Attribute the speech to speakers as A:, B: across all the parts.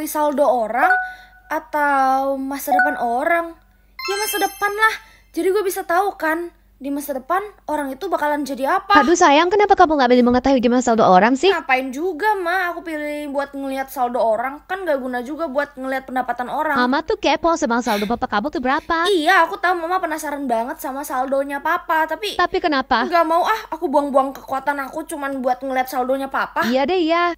A: mempengaruhi saldo orang atau masa depan orang. Ya masa depan lah. Jadi gue bisa tahu kan di masa depan orang itu bakalan jadi apa? Aduh sayang, kenapa kamu nggak pilih mengetahui gimana saldo orang sih? Ngapain juga ma, aku pilih buat ngelihat saldo orang kan gak guna juga buat ngelihat pendapatan orang. Mama tuh kepo sama saldo papa kamu tuh berapa? Iya, aku tahu mama penasaran banget sama saldonya papa, tapi tapi kenapa? Gak mau ah, aku buang-buang kekuatan aku cuman buat ngelihat saldonya papa. Iya deh ya.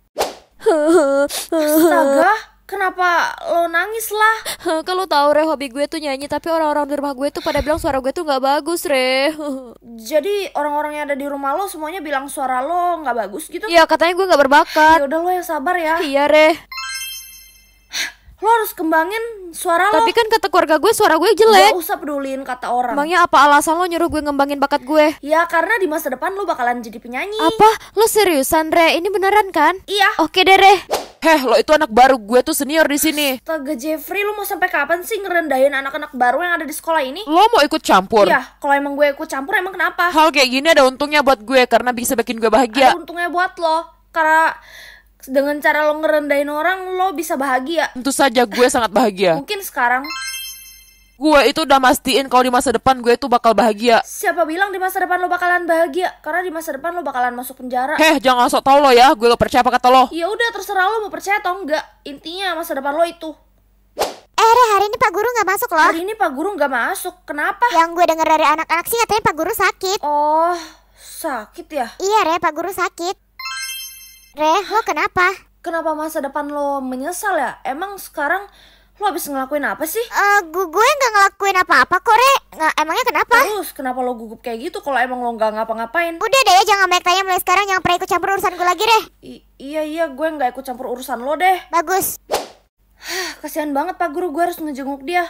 A: Astaga, Kenapa lo nangis lah? Kalau kan tau Re hobi gue tuh nyanyi tapi orang-orang di rumah gue tuh pada bilang suara gue tuh nggak bagus Re. Jadi orang-orang yang ada di rumah lo semuanya bilang suara lo nggak bagus gitu? Iya katanya gue nggak berbakat. Ya udah lo yang sabar ya. Iya Re. Lo harus kembangin suara tapi lo. Tapi kan kata keluarga gue suara gue jelek. Gak usah peduliin kata orang. Emangnya apa alasan lo nyuruh gue ngembangin bakat gue? Ya karena di masa depan lo bakalan jadi penyanyi. Apa? Lo seriusan Re? Ini beneran kan? Iya. Oke deh Re heh lo itu anak baru gue tuh senior di sini Tega Jeffrey lo mau sampai kapan sih ngerendahin anak-anak baru yang ada di sekolah ini lo mau ikut campur iya kalau emang gue ikut campur emang kenapa hal kayak gini ada untungnya buat gue karena bisa bikin gue bahagia ada untungnya buat lo karena
B: dengan cara lo ngerendahin orang lo bisa bahagia tentu saja gue sangat bahagia mungkin sekarang Gue itu udah mastiin kalau di masa depan gue itu bakal bahagia.
A: Siapa bilang di masa depan lo bakalan bahagia? Karena di masa depan lo bakalan masuk penjara. Heh,
B: jangan sok tau lo ya. Gue lo percaya apa kata lo?
A: Ya udah terserah lo mau percaya atau enggak. Intinya masa depan lo itu. Eh, Re, hari ini Pak Guru nggak masuk loh. Hari ini Pak Guru nggak masuk. Kenapa? Yang gue denger dari anak-anak sih katanya Pak Guru sakit. Oh, sakit ya? Iya, Re, Pak Guru sakit. Re, lo kenapa? Kenapa masa depan lo menyesal ya? Emang sekarang Lo habis ngelakuin apa sih? Eh, uh, gue nggak ngelakuin apa-apa kok, Re. Nggak, emangnya kenapa? Terus, kenapa lo gugup kayak gitu kalau emang lo nggak ngapa-ngapain? Udah deh jangan banyak tanya mulai sekarang. Jangan pernah ikut campur urusan gue lagi, deh. I iya, iya, gue nggak ikut campur urusan lo deh. Bagus. Kasihan banget Pak Guru, gue harus ngejenguk dia.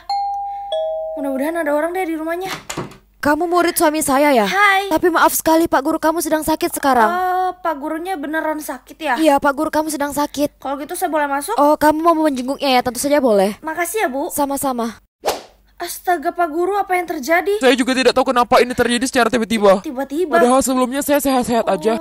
A: Mudah-mudahan ada orang deh di rumahnya. Kamu murid suami saya ya? Hai. Tapi maaf sekali Pak Guru kamu sedang sakit sekarang. Uh, Pak Gurunya beneran sakit ya? Iya Pak Guru kamu sedang sakit. Kalau gitu saya boleh masuk? Oh kamu mau menjenguknya ya? Tentu saja boleh. Makasih ya Bu. Sama-sama. Astaga Pak Guru apa yang terjadi? Saya
B: juga tidak tahu kenapa ini terjadi secara tiba-tiba.
A: Tiba-tiba. Padahal
B: sebelumnya saya sehat-sehat oh. aja.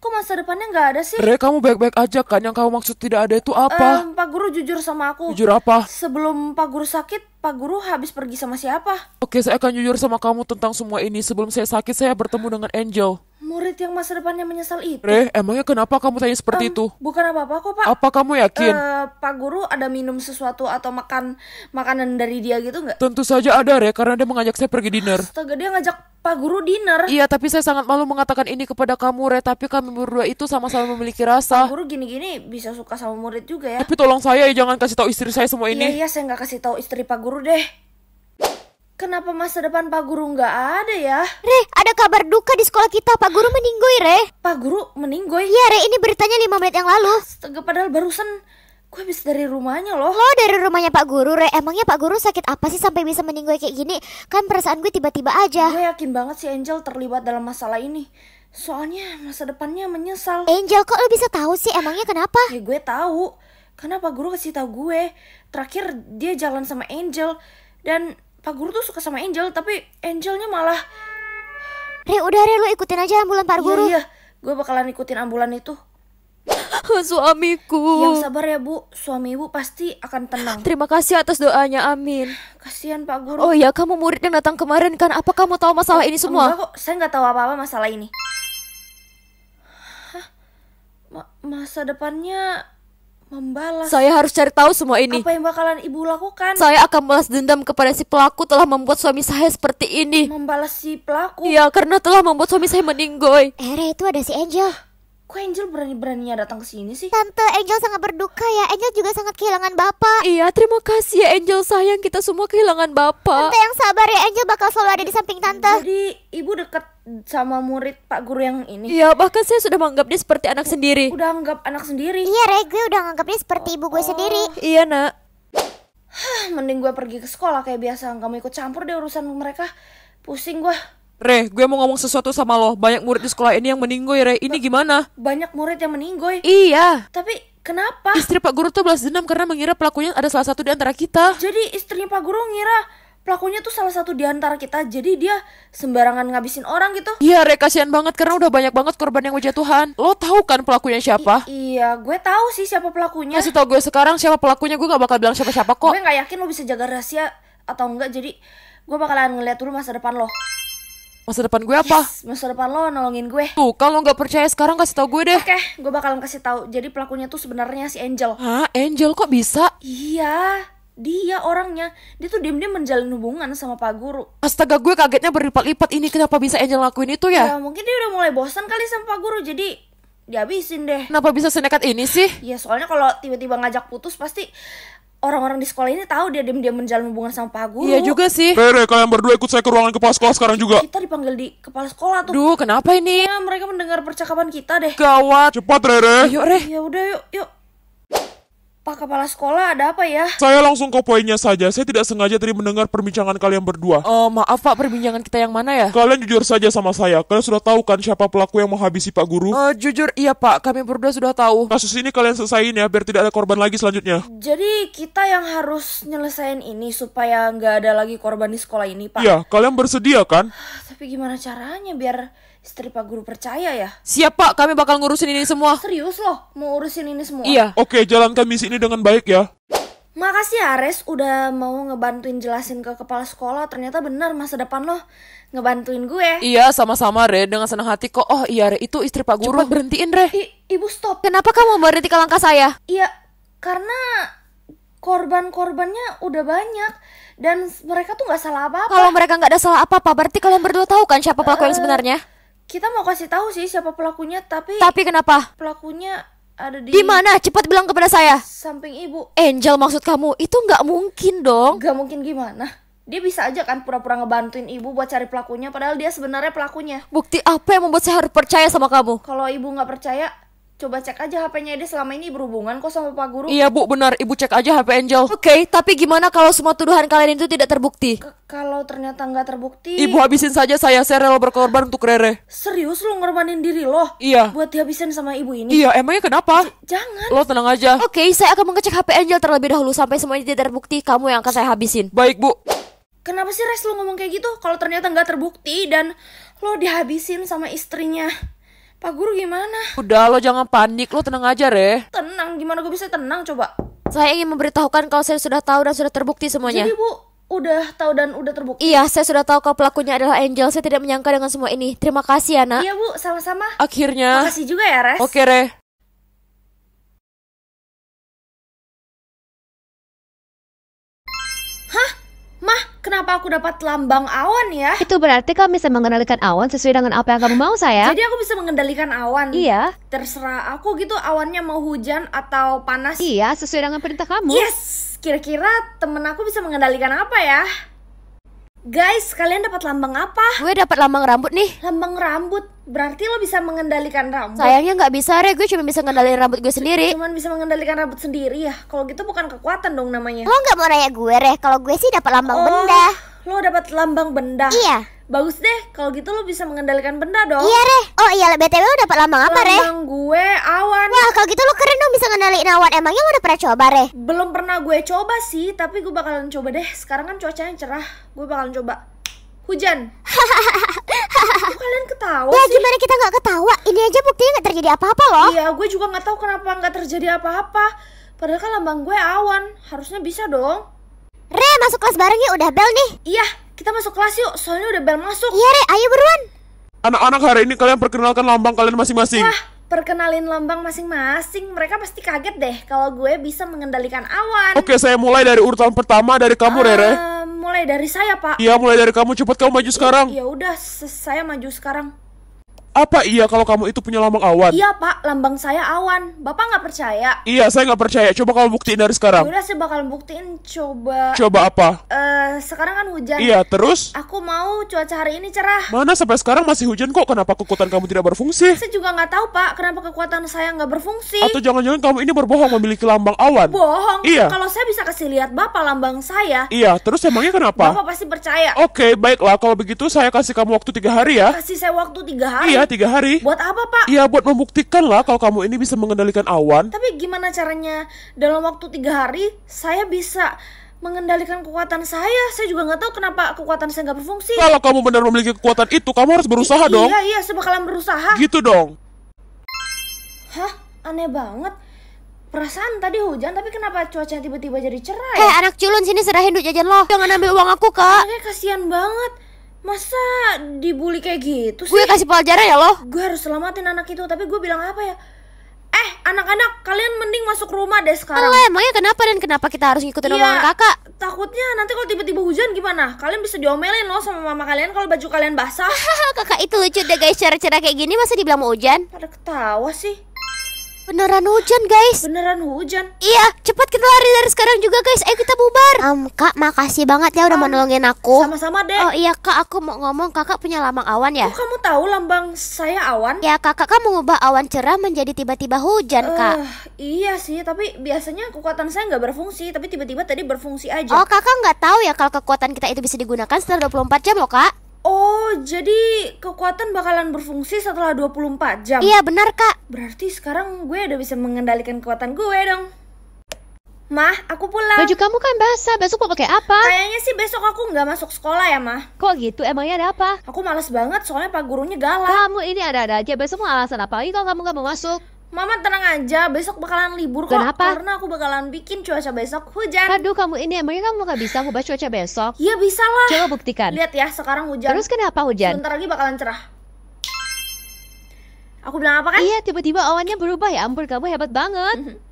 A: Kok masa depannya nggak ada sih? Re, kamu
B: baik-baik aja kan? Yang kamu maksud tidak ada itu apa? Um,
A: Pak Guru jujur sama aku. Jujur apa? Sebelum Pak Guru sakit, Pak Guru habis pergi sama siapa?
B: Oke, saya akan jujur sama kamu tentang semua ini. Sebelum saya sakit, saya bertemu dengan Angel.
A: Murid yang masa depannya menyesal itu. Re,
B: emangnya kenapa kamu tanya seperti um, itu?
A: Bukan apa-apa kok, Pak. Apa
B: kamu yakin? Uh,
A: Pak guru ada minum sesuatu atau makan makanan dari dia gitu nggak?
B: Tentu saja ada, Re, karena dia mengajak saya pergi dinner. Astaga, dia ngajak Pak Guru dinner. Iya, tapi saya sangat malu mengatakan ini kepada kamu, Re. Tapi kami berdua itu sama-sama
A: memiliki rasa. Pak Guru gini-gini bisa suka sama murid juga ya. Tapi
B: tolong saya ya, jangan kasih tahu istri saya semua ini. Iya,
A: iya, saya nggak kasih tahu istri Pak Guru deh. Kenapa masa depan Pak Guru nggak ada ya? Re, ada kabar duka di sekolah kita. Pak Guru meninggoy, Re. Pak Guru meninggoy? Iya, Re. Ini beritanya 5 menit yang lalu. Astaga, padahal barusan gue habis dari rumahnya loh. Lo dari rumahnya Pak Guru, Re. Emangnya Pak Guru sakit apa sih sampai bisa meninggoy kayak gini? Kan perasaan gue tiba-tiba aja. Gue yakin banget si Angel terlibat dalam masalah ini. Soalnya masa depannya menyesal. Angel, kok lo bisa tahu sih? Emangnya kenapa? Ya gue tahu. Karena Pak Guru kasih tahu gue. Terakhir dia jalan sama Angel dan Pak Guru tuh suka sama Angel tapi Angelnya malah Re udah Re lu ikutin aja ambulan Pak iya, Guru Iya, iya. gue bakalan ikutin ambulan itu Suamiku Yang sabar ya Bu, suami Ibu pasti akan tenang Terima kasih atas doanya, amin Kasihan Pak Guru Oh iya, kamu murid yang datang kemarin kan Apa kamu tahu masalah oh, ini semua? Enggak kok, saya nggak tahu apa-apa masalah ini Hah? Ma masa depannya membalas. Saya harus cari tahu semua ini. Apa yang bakalan ibu lakukan? Saya akan balas dendam kepada si pelaku telah membuat suami saya seperti ini. Membalas si pelaku? Iya, karena telah membuat suami saya meninggoy. Era itu ada si Angel. Kok Angel berani-beraninya datang ke sini sih? Tante, Angel sangat berduka ya. Angel juga sangat kehilangan bapak. Iya, terima kasih ya Angel sayang. Kita semua kehilangan bapak. Tante yang sabar ya. Angel bakal selalu ada di samping tante. Jadi, ibu deket sama murid Pak Guru yang ini. Iya, bahkan saya sudah menganggap dia seperti anak U sendiri. Udah anggap anak sendiri. Iya, Re, gue udah anggap dia seperti ibu gue oh. sendiri. Iya, Nak. Hah, Mending gue pergi ke sekolah kayak biasa, mau ikut campur deh urusan mereka. Pusing gue.
B: Re, gue mau ngomong sesuatu sama lo. Banyak murid di sekolah ini yang meninggoy, Re. Ini gimana? Banyak murid yang
A: meninggoy. Iya. Tapi kenapa? Istri Pak Guru tuh belas dendam karena mengira pelakunya ada salah satu di antara kita. Jadi istrinya Pak Guru ngira pelakunya tuh salah satu di kita jadi dia sembarangan ngabisin orang gitu iya
B: re kasihan banget karena udah banyak banget korban yang wajah Tuhan lo tahu kan pelakunya
A: siapa I iya gue tahu sih siapa pelakunya kasih tau gue sekarang siapa pelakunya gue gak bakal bilang siapa siapa kok gue gak yakin lo bisa jaga rahasia atau enggak jadi gue bakalan ngeliat dulu masa depan lo
B: Masa depan gue apa? Yes,
A: masa depan lo nolongin gue.
B: Tuh, kalau nggak percaya sekarang kasih tau gue deh. Oke,
A: okay, gue bakalan kasih tau. Jadi pelakunya tuh sebenarnya si Angel.
B: Hah, Angel kok bisa?
A: Iya, dia orangnya dia tuh diam-diam menjalin hubungan sama pak guru
B: astaga gue kagetnya berlipat-lipat ini kenapa bisa Angel lakuin itu ya ya
A: mungkin dia udah mulai bosan kali sama pak guru jadi dihabisin deh kenapa bisa senekat ini sih ya soalnya kalau tiba-tiba ngajak putus pasti orang-orang di sekolah ini tahu dia diam-diam menjalin hubungan sama Pak Guru. Iya juga sih.
C: Rere, kalian berdua ikut saya ke ruangan kepala sekolah sekarang juga.
A: Kita dipanggil di kepala sekolah tuh. Duh, kenapa ini? Ya, mereka mendengar percakapan kita deh. Gawat. Cepat, Rere. Ayo, Re. Ya udah, yuk, yuk. Pak Kepala Sekolah ada apa ya? Saya langsung
C: ke poinnya saja. Saya tidak sengaja tadi mendengar perbincangan kalian berdua.
A: Oh, maaf Pak, perbincangan kita yang mana ya?
C: Kalian jujur saja sama saya. Kalian sudah tahu kan siapa pelaku yang menghabisi Pak Guru? Uh, jujur, iya Pak. Kami berdua sudah tahu. Kasus ini kalian selesaiin ya, biar tidak ada korban lagi selanjutnya.
A: Jadi kita yang harus nyelesain ini supaya nggak ada lagi korban di sekolah ini, Pak? Iya,
C: kalian bersedia kan?
A: Tapi gimana caranya biar Istri Pak Guru percaya ya? Siap
B: Pak, kami bakal ngurusin
A: ini semua. Serius loh, mau urusin ini semua? Iya.
C: Oke, jalankan misi ini dengan baik ya.
A: Makasih ya Ares udah mau ngebantuin jelasin ke kepala sekolah Ternyata benar masa depan loh, ngebantuin gue Iya
B: sama-sama Re dengan senang hati kok Oh iya Re itu istri Pak Guru Cepat berhentiin
A: Re I Ibu stop Kenapa kamu berhenti ke langkah saya? Iya karena korban-korbannya udah banyak Dan mereka tuh nggak salah apa-apa Kalau mereka nggak ada salah apa-apa berarti kalian berdua tahu kan siapa pelaku yang eh, sebenarnya? kita mau kasih tahu sih siapa pelakunya tapi tapi kenapa pelakunya ada di di mana cepat bilang kepada saya samping ibu Angel maksud kamu itu nggak mungkin dong nggak mungkin gimana dia bisa aja kan pura-pura ngebantuin ibu buat cari pelakunya padahal dia sebenarnya pelakunya bukti apa yang membuat saya harus percaya sama kamu kalau ibu nggak percaya Coba cek aja HP-nya dia selama ini berhubungan kok sama Pak Guru. Iya Bu,
B: benar. Ibu cek aja HP Angel. Oke, okay, tapi gimana kalau semua tuduhan kalian itu tidak terbukti? K
A: kalau ternyata nggak terbukti... Ibu habisin
B: saja saya, saya rela berkorban untuk Rere.
A: Serius lo ngorbanin diri lo? Iya. Buat dihabisin sama ibu ini? Iya, emangnya
B: kenapa? J jangan. Lo tenang aja. Oke, okay, saya akan mengecek HP Angel terlebih dahulu sampai semuanya tidak terbukti. Kamu yang akan saya habisin. Baik Bu.
A: Kenapa sih Res lo ngomong kayak gitu? Kalau ternyata nggak terbukti dan lo dihabisin sama istrinya. Pak Guru gimana?
B: Udah lo jangan panik,
A: lo tenang aja Re Tenang, gimana gue bisa tenang coba? Saya ingin memberitahukan kalau saya sudah tahu dan sudah terbukti semuanya Jadi Bu, udah tahu dan udah terbukti. Iya, saya sudah tahu kalau pelakunya adalah Angel. Saya tidak menyangka dengan semua ini. Terima kasih, Ana. Iya, Bu, sama-sama. Akhirnya. Makasih juga ya, Res. Oke, Re. kenapa aku dapat lambang awan ya? Itu berarti kamu bisa mengendalikan awan sesuai dengan apa yang kamu mau, saya. Jadi aku bisa mengendalikan awan. Iya. Terserah aku gitu awannya mau hujan atau panas. Iya, sesuai dengan perintah kamu. Yes. Kira-kira temen aku bisa mengendalikan apa ya? Guys, kalian dapat lambang apa? Gue dapat lambang rambut nih. Lambang rambut. Berarti lo bisa mengendalikan rambut. Sayangnya nggak bisa, Re. Gue cuma bisa ngendalikan rambut gue sendiri. Cuman bisa mengendalikan rambut sendiri ya. Kalau gitu bukan kekuatan dong namanya. Lo nggak mau nanya gue, Re. Kalau gue sih dapat lambang oh, benda. Lo dapat lambang benda. Iya. Bagus deh, kalau gitu lo bisa mengendalikan benda dong. Iya, Reh. Oh iya, BTW udah dapat lambang apa, Reh? Lambang gue awan. Wah, kalau gitu lo keren dong bisa ngendaliin awan. Emangnya lo udah pernah coba, Reh? Belum pernah gue coba sih, tapi gue bakalan coba deh. Sekarang kan cuacanya cerah, gue bakalan coba. Hujan. Kok kalian ketawa ya, sih? gimana kita nggak ketawa? Ini aja buktinya nggak terjadi apa-apa loh. Iya, gue juga nggak tahu kenapa nggak terjadi apa-apa. Padahal kan lambang gue awan, harusnya bisa dong. Re, masuk kelas bareng ya, udah bel nih. Iya, kita masuk kelas yuk, soalnya udah bel masuk. Iya, Re, ayo buruan.
C: Anak-anak hari ini kalian perkenalkan lambang kalian masing-masing. Wah,
A: perkenalin lambang masing-masing. Mereka pasti kaget deh kalau gue bisa mengendalikan awan. Oke,
C: saya mulai dari urutan pertama dari kamu, uh, re eh,
A: Mulai dari saya, Pak. Iya, mulai dari kamu.
C: cepet kamu maju sekarang. Ya
A: udah, saya maju sekarang.
C: Apa iya kalau kamu itu punya lambang awan?
A: Iya pak, lambang saya awan. Bapak nggak percaya?
C: Iya, saya nggak percaya. Coba kamu buktiin dari sekarang. Udah
A: sih bakal buktiin. Coba. Coba apa? Eh, uh, sekarang kan hujan. Iya, terus? Eh, aku mau cuaca hari ini cerah.
C: Mana sampai sekarang masih hujan kok? Kenapa kekuatan kamu tidak berfungsi? Saya
A: juga nggak tahu pak, kenapa kekuatan saya nggak berfungsi? Atau
C: jangan-jangan kamu ini berbohong memiliki lambang awan? Bohong? Iya. Kalau
A: saya bisa kasih lihat bapak lambang saya. Iya, terus emangnya kenapa? Bapak pasti percaya. Oke,
C: baiklah. Kalau begitu saya kasih kamu waktu tiga hari ya. Kasih
A: saya waktu tiga hari. Iya, tiga hari. Buat apa pak? Iya
C: buat membuktikan lah kalau kamu ini bisa mengendalikan awan.
A: Tapi gimana caranya dalam waktu tiga hari saya bisa mengendalikan kekuatan saya. Saya juga nggak tahu kenapa kekuatan saya nggak berfungsi. Kalau
C: kamu benar memiliki kekuatan itu, kamu harus berusaha I dong. Iya,
A: iya, saya bakalan berusaha. Gitu dong. Hah? Aneh banget. Perasaan tadi hujan, tapi kenapa cuaca tiba-tiba jadi cerah? Eh, Kayak Hei, anak culun sini serahin duit jajan lo. Jangan ambil uang aku, Kak. Kayak kasihan banget. Masa dibully kayak gitu sih? Gue kasih pelajaran ya lo Gue harus selamatin anak itu Tapi gue bilang apa ya Eh anak-anak kalian mending masuk rumah deh sekarang Alah emangnya kenapa dan kenapa kita harus ngikutin ya, omongan kakak Takutnya nanti kalau tiba-tiba hujan gimana Kalian bisa diomelin loh sama mama kalian kalau baju kalian basah Kakak itu lucu deh guys cara-cara kayak gini masa dibilang mau hujan Pada ketawa sih Beneran hujan guys Beneran hujan Iya cepat kita lari dari sekarang juga guys Ayo kita bubar um, Kak makasih banget ya udah um, menolongin aku Sama-sama deh Oh iya kak aku mau ngomong kakak punya lambang awan ya Kok kamu tahu lambang saya awan? Ya kakak kamu mengubah awan cerah menjadi tiba-tiba hujan uh, kak Iya sih tapi biasanya kekuatan saya nggak berfungsi Tapi tiba-tiba tadi berfungsi aja Oh kakak nggak tahu ya kalau kekuatan kita itu bisa digunakan setelah 24 jam loh kak Oh, jadi kekuatan bakalan berfungsi setelah 24 jam? Iya, benar, Kak. Berarti sekarang gue udah bisa mengendalikan kekuatan gue dong. Mah, aku pulang. Baju kamu kan basah, besok mau pakai apa? Kayaknya sih besok aku nggak masuk sekolah ya, Mah. Kok gitu? Emangnya ada apa? Aku males banget soalnya pak gurunya galak. Kamu ini ada-ada aja, besok mau alasan apa lagi kalau kamu nggak mau masuk? Mama tenang aja, besok bakalan libur kok. Kenapa? Karena aku bakalan bikin cuaca besok hujan. Aduh, kamu ini emangnya kamu gak bisa ngubah cuaca besok? Iya bisa lah. Coba buktikan. Lihat ya, sekarang hujan. Terus kenapa hujan? Sebentar lagi bakalan cerah. Aku bilang apa kan? Iya, tiba-tiba awannya berubah ya ampun kamu hebat banget. Mhm.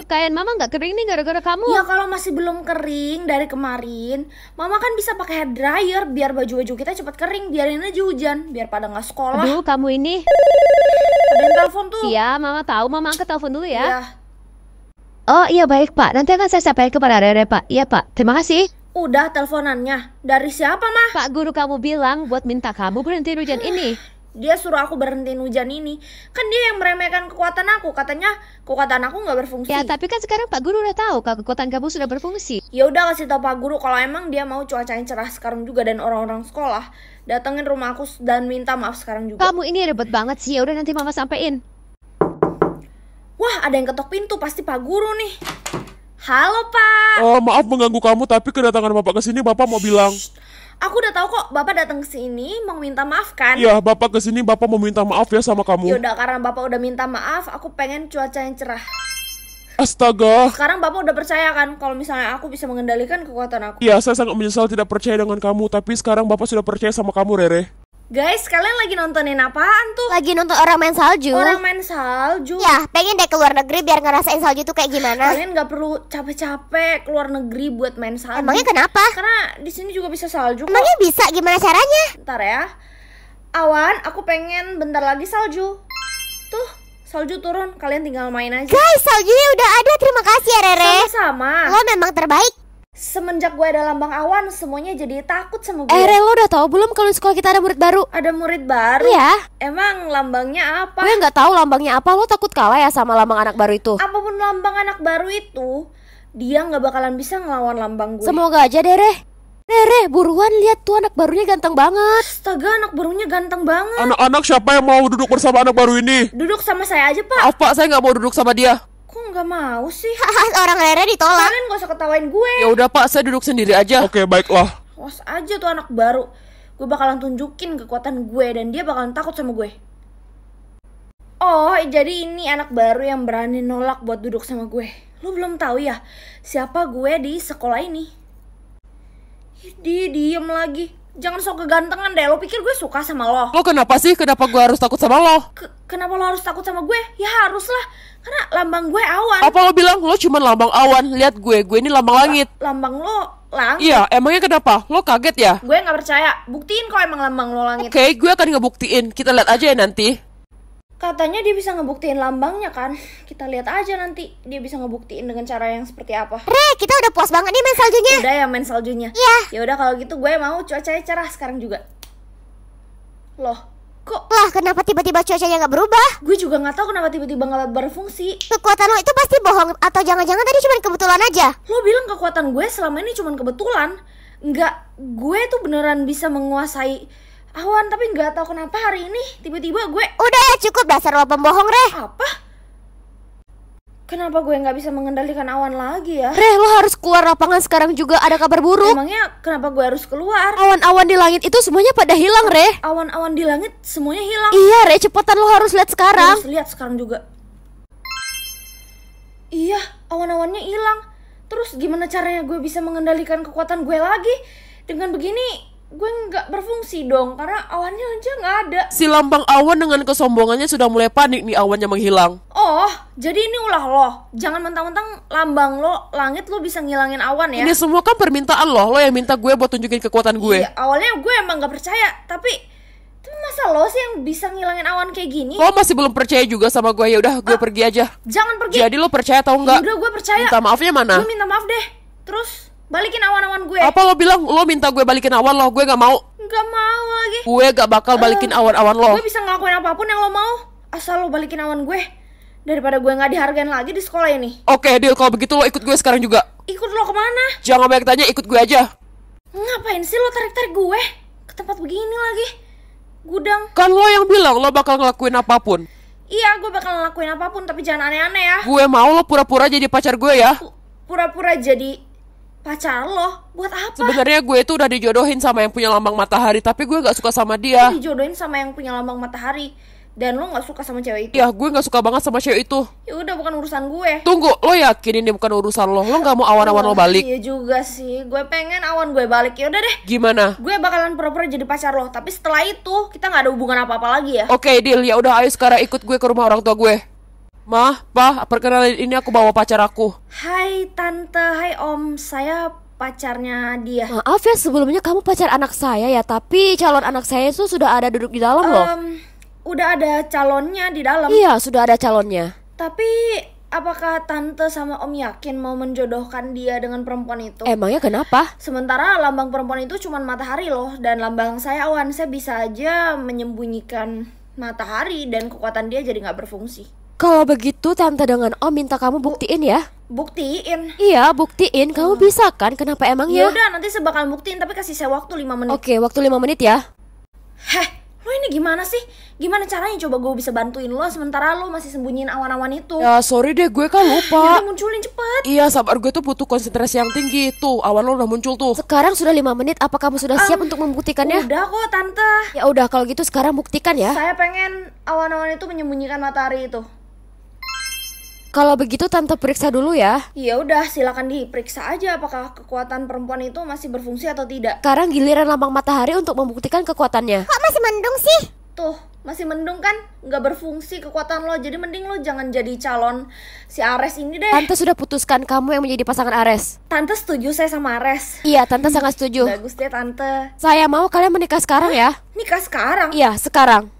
A: Pakaian mama nggak kering nih gara-gara kamu. Ya kalau masih belum kering dari kemarin, mama kan bisa pakai hair dryer biar baju-baju kita cepat kering, biarin aja hujan, biar pada nggak sekolah. Aduh, kamu ini. Ada yang telepon tuh. Iya, mama tahu. Mama angkat telepon dulu ya. Iya. Oh iya baik pak, nanti akan saya sampaikan kepada Rere pak. Iya pak, terima kasih. Udah teleponannya, dari siapa mah? Pak guru kamu bilang buat minta kamu berhenti hujan ini dia suruh aku berhenti hujan ini kan dia yang meremehkan kekuatan aku katanya kekuatan aku nggak berfungsi ya tapi kan sekarang pak guru udah tahu kalau kekuatan kamu sudah berfungsi ya udah kasih tau pak guru kalau emang dia mau cuaca yang cerah sekarang juga dan orang-orang sekolah datengin rumah aku dan minta maaf sekarang juga kamu ini ribet banget sih ya udah nanti mama sampein wah ada yang ketok pintu pasti pak guru nih halo pak oh
C: maaf mengganggu kamu tapi kedatangan bapak ke sini bapak mau bilang Shh
A: aku udah tahu kok bapak datang ke sini mau minta maaf kan? Iya,
C: bapak ke sini bapak mau minta maaf ya sama kamu. Yaudah,
A: karena bapak udah minta maaf, aku pengen cuaca yang cerah.
C: Astaga.
A: Sekarang bapak udah percaya kan kalau misalnya aku bisa mengendalikan kekuatan aku? Iya,
C: saya sangat menyesal tidak percaya dengan kamu, tapi sekarang bapak sudah percaya sama kamu,
A: Rere. Guys, kalian lagi nontonin apaan tuh? Lagi nonton orang main salju. Orang main salju. Ya, pengen deh keluar negeri biar ngerasain salju tuh kayak gimana. Kalian nggak perlu capek-capek keluar negeri buat main salju. Emangnya kenapa? Karena di sini juga bisa salju. Kok. Emangnya bisa? Gimana caranya? Ntar ya. Awan, aku pengen bentar lagi salju. Tuh, salju turun. Kalian tinggal main aja. Guys, saljunya udah ada. Terima kasih ya, Rere. Sama-sama. Lo memang terbaik semenjak gue ada lambang awan semuanya jadi takut sama gue. Eh lo udah tau belum kalau di sekolah kita ada murid baru? Ada murid baru? Iya. Emang lambangnya apa? Gue nggak tahu lambangnya apa. Lo takut kalah ya sama lambang anak baru itu? Apapun lambang anak baru itu, dia nggak bakalan bisa ngelawan lambang gue. Semoga aja deh, Reh. Rere, buruan lihat tuh anak barunya ganteng banget. Astaga, anak barunya ganteng banget.
C: Anak-anak siapa yang mau duduk bersama anak baru ini?
A: Duduk sama saya aja, Pak.
C: Apa? Saya nggak mau duduk sama dia
A: nggak mau sih? Orang Rere ditolak. Kalian gak usah ketawain gue. Ya udah
B: Pak, saya duduk sendiri aja. Oke, baiklah.
A: Was aja tuh anak baru. Gue bakalan tunjukin kekuatan gue dan dia bakalan takut sama gue. Oh, jadi ini anak baru yang berani nolak buat duduk sama gue. Lu belum tahu ya siapa gue di sekolah ini? Dia diem lagi jangan sok kegantengan deh. Lo pikir gue suka sama lo?
B: Lo kenapa sih? Kenapa gue harus takut sama lo? Ke
A: kenapa lo harus takut sama gue? Ya harus lah. Karena lambang gue awan. Apa
B: lo bilang lo cuma lambang awan? Lihat gue, gue ini lambang langit.
A: Lambang lo langit? Iya,
B: emangnya kenapa? Lo kaget ya?
A: Gue nggak percaya. Buktiin kalau emang lambang lo langit. Oke,
B: okay, gue akan ngebuktiin. Kita lihat aja ya nanti
A: katanya dia bisa ngebuktiin lambangnya kan kita lihat aja nanti dia bisa ngebuktiin dengan cara yang seperti apa Re kita udah puas banget nih main saljunya udah ya main saljunya iya yeah. ya udah kalau gitu gue mau cuacanya cerah sekarang juga loh kok lah kenapa tiba-tiba cuacanya nggak berubah gue juga nggak tahu kenapa tiba-tiba nggak berfungsi kekuatan lo itu pasti bohong atau jangan-jangan tadi cuma kebetulan aja lo bilang kekuatan gue selama ini cuma kebetulan nggak gue tuh beneran bisa menguasai Awan tapi nggak tahu kenapa hari ini tiba-tiba gue Udah cukup dasar lo pembohong Reh Apa? Kenapa gue nggak bisa mengendalikan awan lagi ya? Reh lo harus keluar lapangan sekarang juga ada kabar buruk Emangnya kenapa gue harus keluar? Awan-awan di langit itu semuanya pada hilang Reh Awan-awan di langit semuanya hilang Iya Reh cepetan lo harus lihat sekarang Harus lihat sekarang juga Iya awan-awannya hilang Terus gimana caranya gue bisa mengendalikan kekuatan gue lagi? Dengan begini gue nggak berfungsi dong karena awannya aja nggak ada. Si
B: lambang awan dengan kesombongannya sudah mulai panik nih awannya menghilang.
A: Oh, jadi ini ulah lo. Jangan mentang-mentang lambang lo, langit lo bisa ngilangin awan ya. Ini semua
B: kan permintaan lo, lo yang minta gue buat tunjukin kekuatan gue. Iya,
A: awalnya gue emang nggak percaya, tapi masa lo sih yang bisa ngilangin awan kayak gini?
B: Lo masih belum percaya juga sama gue ya udah gue ah, pergi aja.
A: Jangan pergi. Jadi lo percaya tau nggak? Udah gue percaya. Minta maafnya mana? Gue minta maaf deh. Terus Balikin awan-awan gue. Apa lo bilang lo
B: minta gue balikin awan lo? Gue gak mau.
A: Gak mau lagi. Gue gak bakal balikin eh, awan-awan lo. Gue bisa ngelakuin apapun yang lo mau. Asal lo balikin awan gue. Daripada gue gak dihargain lagi di sekolah ini.
B: Oke, okay, deal. Kalau begitu lo ikut gue sekarang juga.
A: Ikut lo kemana? Jangan
B: banyak tanya, ikut gue aja.
A: Ngapain sih lo tarik-tarik gue? Ke tempat begini lagi. Gudang.
B: Kan lo yang bilang lo bakal ngelakuin apapun.
A: Iya, gue bakal ngelakuin apapun, tapi jangan aneh-aneh ya.
B: Gue mau lo pura-pura jadi pacar gue ya.
A: Pura-pura jadi pacar lo buat apa? Sebenarnya
B: gue itu udah dijodohin sama yang punya lambang matahari, tapi gue gak suka sama dia. Lo dijodohin
A: sama yang punya lambang matahari dan lo gak suka sama cewek itu?
B: Ya, gue gak suka banget sama cewek itu.
A: Ya udah bukan urusan gue. Tunggu, lo
B: yakin ini bukan urusan lo? Lo nggak mau awan-awan lo balik? Iya
A: juga sih, gue pengen awan gue balik. Ya udah deh. Gimana? Gue bakalan pura-pura jadi pacar lo, tapi setelah itu kita nggak ada hubungan apa-apa lagi ya. Oke, okay, deal. Ya udah,
B: ayo sekarang ikut gue ke rumah orang tua gue. Ma, Pa, perkenalin ini aku bawa pacar aku.
A: Hai Tante, hai Om, saya pacarnya dia. Maaf ya sebelumnya kamu pacar anak saya ya, tapi calon anak saya itu sudah ada duduk di dalam um, loh. Udah ada calonnya di dalam. Iya, sudah ada calonnya. Tapi apakah tante sama om yakin mau menjodohkan dia dengan perempuan itu? Emangnya kenapa? Sementara lambang perempuan itu cuma matahari loh dan lambang saya awan saya bisa aja menyembunyikan matahari dan kekuatan dia jadi nggak berfungsi. Kalau begitu tante dengan om minta kamu buktiin ya buktiin iya buktiin kamu hmm. bisa kan kenapa emangnya ya udah nanti saya bakal buktiin tapi kasih saya waktu 5 menit oke waktu 5 menit ya heh lo ini gimana sih gimana caranya coba gue bisa bantuin lo sementara lo masih sembunyiin awan-awan itu ya sorry
B: deh gue kan lupa ya munculin cepet iya sabar gue tuh butuh konsentrasi yang tinggi tuh awan lo udah muncul tuh sekarang sudah 5 menit apa kamu sudah um, siap untuk membuktikannya udah kok
A: tante ya udah kalau gitu sekarang buktikan ya saya pengen awan-awan itu menyembunyikan matahari itu kalau begitu tante periksa dulu ya. Iya udah, silakan diperiksa aja apakah kekuatan perempuan itu masih berfungsi atau tidak. Sekarang giliran lambang matahari untuk membuktikan kekuatannya. Kok masih mendung sih? Tuh, masih mendung kan? Nggak berfungsi kekuatan lo, jadi mending lo jangan jadi calon si Ares ini deh. Tante sudah putuskan kamu yang menjadi pasangan Ares. Tante setuju saya sama Ares. Iya, tante sangat setuju. Bagus deh tante. Saya mau kalian menikah sekarang ya. Nikah sekarang? Iya, sekarang.